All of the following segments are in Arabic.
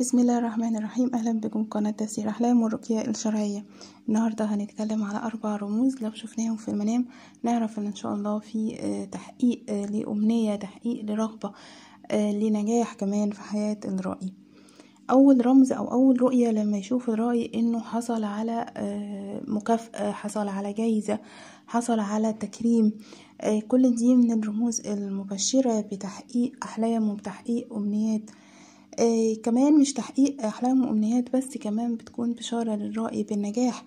بسم الله الرحمن الرحيم أهلا بكم قناة تفسير أحلام والرقية الشرعية النهاردة هنتكلم على أربع رموز لو شفناهم في المنام نعرف إن شاء الله في تحقيق لأمنية تحقيق لرغبة لنجاح كمان في حياة الرأي أول رمز أو أول رؤية لما يشوف الرأي إنه حصل على مكافأة حصل على جايزة حصل على تكريم كل دي من الرموز المبشرة بتحقيق أحلام وبتحقيق أمنيات آه، كمان مش تحقيق أحلام وأمنيات بس كمان بتكون بشارة للرائي بالنجاح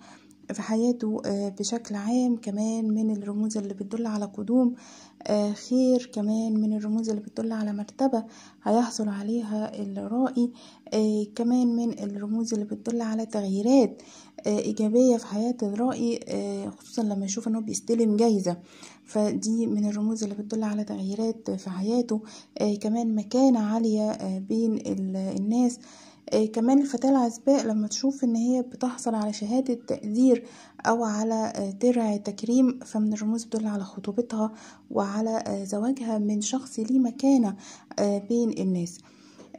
في حياته آه، بشكل عام كمان من الرموز اللي بتدل على قدوم آه، خير كمان من الرموز اللي بتدل على مرتبة هيحصل عليها الرائي كمان من الرموز اللي بتدل على تغييرات إيجابية في حياة الرأي آه، خصوصا لما يشوف أنه بيستلم جايزة فدي من الرموز اللي بتدل على تغييرات في حياته آه، كمان مكانة عالية آه، بين الناس كمان الفتاة العزباء لما تشوف ان هي بتحصل على شهادة تقدير او على درع تكريم فمن الرموز بتدل على خطوبتها وعلى زواجها من شخص ليه مكانة بين الناس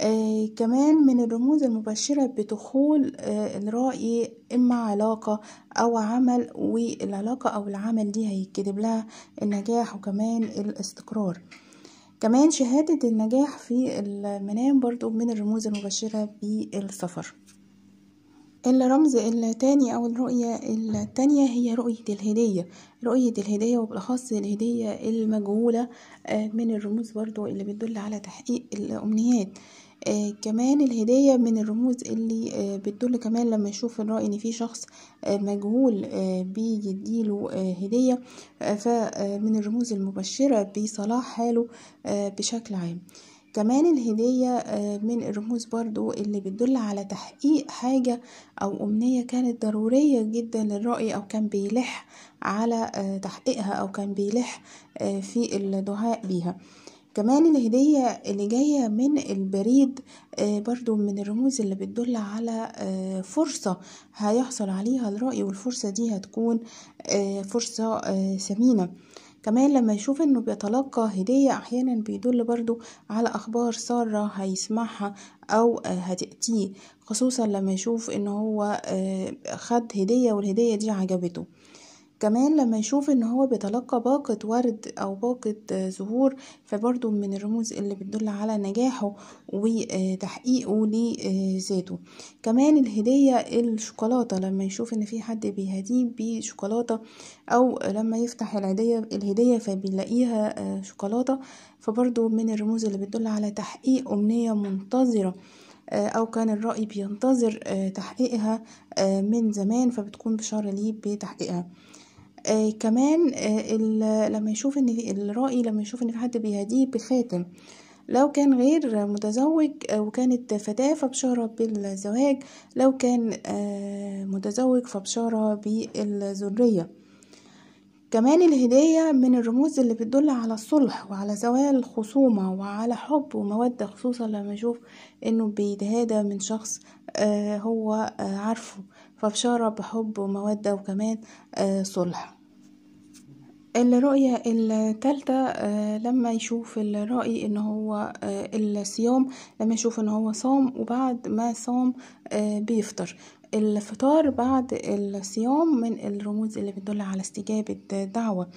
آه كمان من الرموز المبشرة بدخول آه الرأي إما علاقة أو عمل والعلاقة أو العمل دي هيتكتب لها النجاح وكمان الاستقرار كمان شهادة النجاح في المنام برضو من الرموز المبشرة بالسفر الرمز التاني أو الرؤية التانية هي رؤية الهدية رؤية الهدية وبالأخص الهدية المجهولة آه، من الرموز برضو اللي بتدل على تحقيق الأمنيات آه كمان الهدية من الرموز اللي آه بتدل كمان لما يشوف الرأي ان في شخص آه مجهول آه بيديله آه هدية آه فمن آه، الرموز المبشرة بصلاح حاله آه بشكل عام كمان الهدية آه، من الرموز برضو اللي بتدل على تحقيق حاجة أو أمنية كانت ضرورية جدا للرأي أو كان بيلح على آه، تحقيقها أو كان بيلح في الدعاء بيها كمان الهدية اللي جاية من البريد آه، برضو من الرموز اللي بتدل على آه، فرصة هيحصل عليها الرأي والفرصة دي هتكون آه، فرصة ثمينة كمان لما يشوف انه بيتلقى هدية احيانا بيدل برضو على اخبار سارة هيسمعها او هتأتيه خصوصا لما يشوف انه هو خد هدية والهدية دي عجبته كمان لما يشوف ان هو بيتلقى باقة ورد او باقة زهور فبرضو من الرموز اللي بتدل على نجاحه وتحقيقه لذاته كمان الهدية الشوكولاتة لما يشوف ان في حد بيهديه بشوكولاتة او لما يفتح الهدية الهدية فبيلاقيها آه، شوكولاتة فبرضو من الرموز اللي بتدل على تحقيق امنية منتظرة آه، او كان الرأي بينتظر آه، تحقيقها من زمان فبتكون بشارة ليه بتحقيقها آه، كمان آه، لما يشوف ان الرائي لما يشوف ان في حد بيهديه بخاتم لو كان غير متزوج آه، وكانت فتاة فبشارة بالزواج لو كان متزوج فبشارة بالذرية كمان الهدية من الرموز اللي بتدل على الصلح وعلى زوال الخصومة وعلى حب ومودة خصوصا لما يشوف انه بيتهادى من شخص هو عارفه فبشارة بحب ومودة وكمان آه، صلح الرؤية التالتة آه، لما يشوف الرأي ان هو آه، الصيام لما يشوف ان هو صام وبعد ما صام بيفطر الفطار بعد الصيام من الرموز اللي بتدل على استجابة دعوة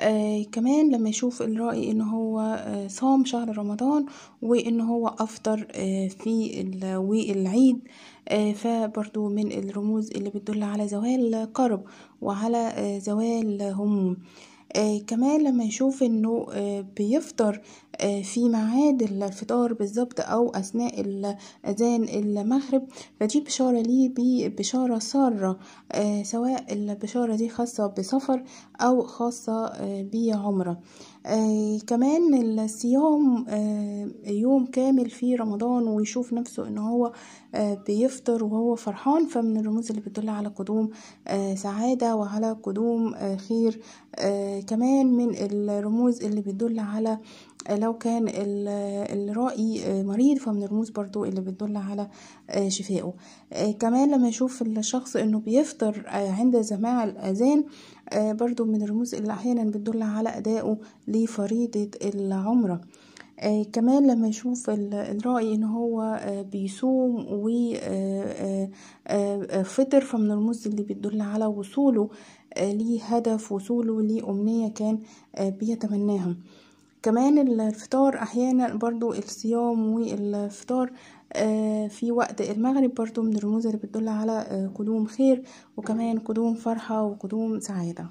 آه كمان لما يشوف الرأي ان هو آه صام شهر رمضان وان هو افطر آه في العيد آه فبرضو من الرموز اللي بتدل على زوال قرب وعلى آه زوال هموم آه كمان لما يشوف انه آه بيفطر آه في ميعاد الفطار بالظبط او اثناء اذان المغرب فدي بشاره ليه بشاره ساره آه سواء البشاره دي خاصه بسفر او خاصه آه بعمره آه كمان الصيام آه يوم كامل في رمضان ويشوف نفسه ان هو آه بيفطر وهو فرحان فمن الرموز اللي بتدل على قدوم آه سعاده وعلى قدوم آه خير آه كمان من الرموز اللي بتدل على لو كان الرائي مريض فمن الرموز برضو اللي بتدل على آه، شفائه آه، كمان لما يشوف الشخص انه بيفطر آه، عند سماع الاذان برضو من الرموز اللي احيانا بتدل على ادائه لفريضة العمرة آه كمان لما يشوف الرأي ان هو آه بيصوم وفطر آه فمن الرموز اللي بتدل على وصوله ليه هدف وصوله ليه أمنية كان آه، بيتمناها كمان الفطار أحيانا برضو الصيام والفطار آه، في وقت المغرب برضو من الرموز اللي بتدل على آه، قدوم خير وكمان قدوم فرحة وقدوم سعادة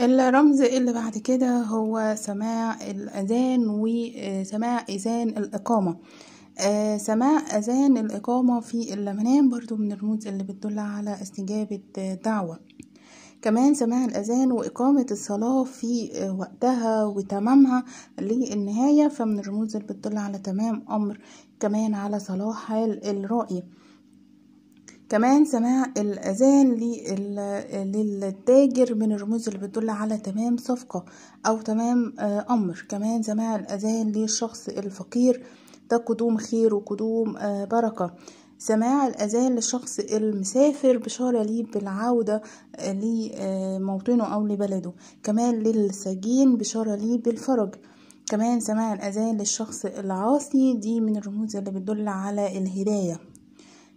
الرمز اللي بعد كده هو سماع الأذان وسماع أذان الإقامة آه سماع أذان الإقامة في المنام برضو من الرموز اللي بتدل على استجابة دعوة كمان سماع الأذان وإقامة الصلاة في آه، وقتها وتمامها للنهاية فمن الرموز اللي بتدل على تمام أمر كمان على صلاح حال الرائي كمان سماع الأذان للتاجر من الرموز اللي بتدل على تمام صفقة أو تمام آه، أمر كمان سماع الأذان للشخص الفقير ده قدوم خير وقدوم آه، بركة سماع الأذان للشخص المسافر بشارة ليه بالعودة لموطنه أو لبلده كمان للسجين بشارة ليه بالفرج كمان سماع الأذان للشخص العاصي دي من الرموز اللي بتدل على الهداية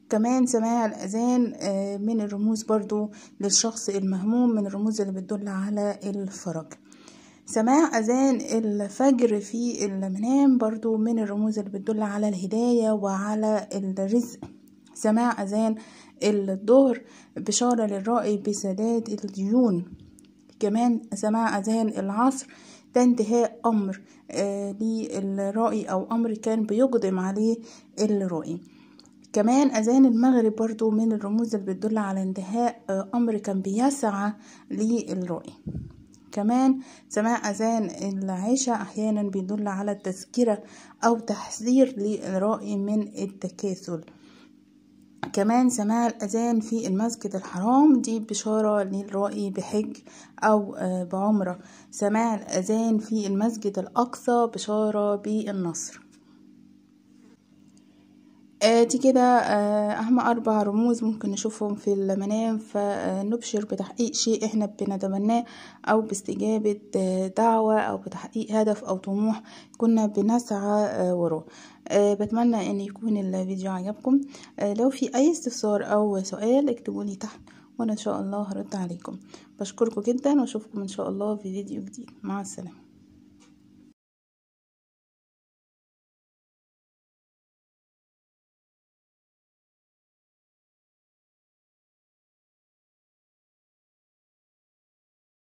كمان سماع الأذان آه، من الرموز برضو للشخص المهموم من الرموز اللي بتدل على الفرج سماع أذان الفجر في المنام برضو من الرموز اللي بتدل على الهداية وعلى الرزق سماع أذان الظهر بشارة للرائي بسداد الديون كمان سماع أذان العصر ده انتهاء أمر للرأي آه، للرائي أو أمر كان بيقدم عليه الرائي كمان أذان المغرب برضو من الرموز اللي بتدل على انتهاء آه، أمر كان بيسعى للرأي كمان سماع أذان العشاء أحيانا بيدل على التذكرة أو تحذير للرائي من التكاسل كمان سماع الأذان في المسجد الحرام دي بشارة للرائي بحج أو آه، بعمرة سماع الأذان في المسجد الأقصى بشارة بالنصر آه، دي كده آه، اهم اربع رموز ممكن نشوفهم في المنام فنبشر بتحقيق شيء احنا بنتمناه او باستجابة آه، دعوة او بتحقيق هدف او طموح كنا بنسعى وراه بتمنى ان يكون الفيديو عجبكم لو في اي استفسار او سؤال اكتبولي تحت وانا ان شاء الله هرد عليكم بشكركم جدا واشوفكم ان شاء الله في فيديو جديد مع السلامة